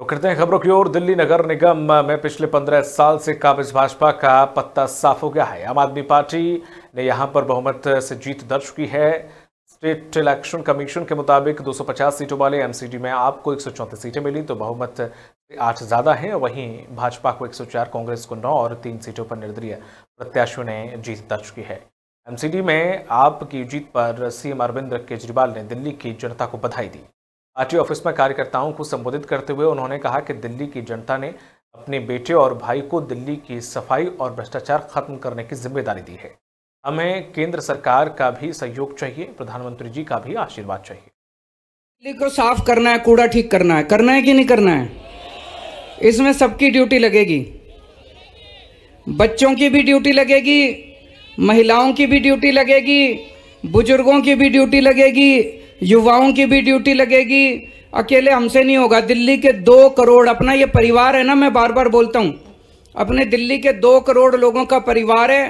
तो करते हैं खबरों की ओर दिल्ली नगर निगम में पिछले पंद्रह साल से काबिज भाजपा का पत्ता साफ हो गया है आम आदमी पार्टी ने यहां पर बहुमत से जीत दर्ज की है स्टेट इलेक्शन कमीशन के मुताबिक 250 सीटों वाले एमसीडी में आपको एक सीटें मिली तो बहुमत से आठ ज़्यादा है वहीं भाजपा को 104 कांग्रेस को नौ और तीन सीटों पर निर्दलीय प्रत्याशियों ने जीत दर्ज की है एमसीडी में आपकी जीत पर सीएम अरविंद केजरीवाल ने दिल्ली की जनता को बधाई दी पार्टी ऑफिस में कार्यकर्ताओं को संबोधित करते हुए उन्होंने कहा कि दिल्ली की जनता ने अपने बेटे और भाई को दिल्ली की सफाई और भ्रष्टाचार खत्म करने की जिम्मेदारी दी है हमें केंद्र सरकार का भी सहयोग चाहिए प्रधानमंत्री जी का भी आशीर्वाद चाहिए दिल्ली को साफ करना है कूड़ा ठीक करना है करना है कि नहीं करना है इसमें सबकी ड्यूटी लगेगी बच्चों की भी ड्यूटी लगेगी महिलाओं की भी ड्यूटी लगेगी बुजुर्गों की भी ड्यूटी लगेगी युवाओं की भी ड्यूटी लगेगी अकेले हमसे नहीं होगा दिल्ली के दो करोड़ अपना ये परिवार है ना मैं बार बार बोलता हूँ अपने दिल्ली के दो करोड़ लोगों का परिवार है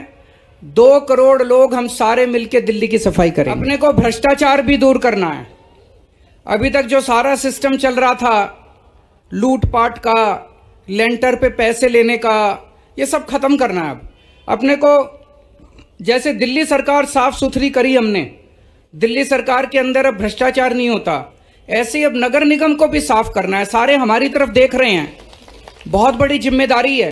दो करोड़ लोग हम सारे मिलके दिल्ली की सफाई करें अपने को भ्रष्टाचार भी दूर करना है अभी तक जो सारा सिस्टम चल रहा था लूटपाट का लेंटर पे पैसे लेने का ये सब खत्म करना है अब अपने को जैसे दिल्ली सरकार साफ सुथरी करी हमने दिल्ली सरकार के अंदर अब भ्रष्टाचार नहीं होता ऐसे अब नगर निगम को भी साफ करना है सारे हमारी तरफ देख रहे हैं बहुत बड़ी जिम्मेदारी है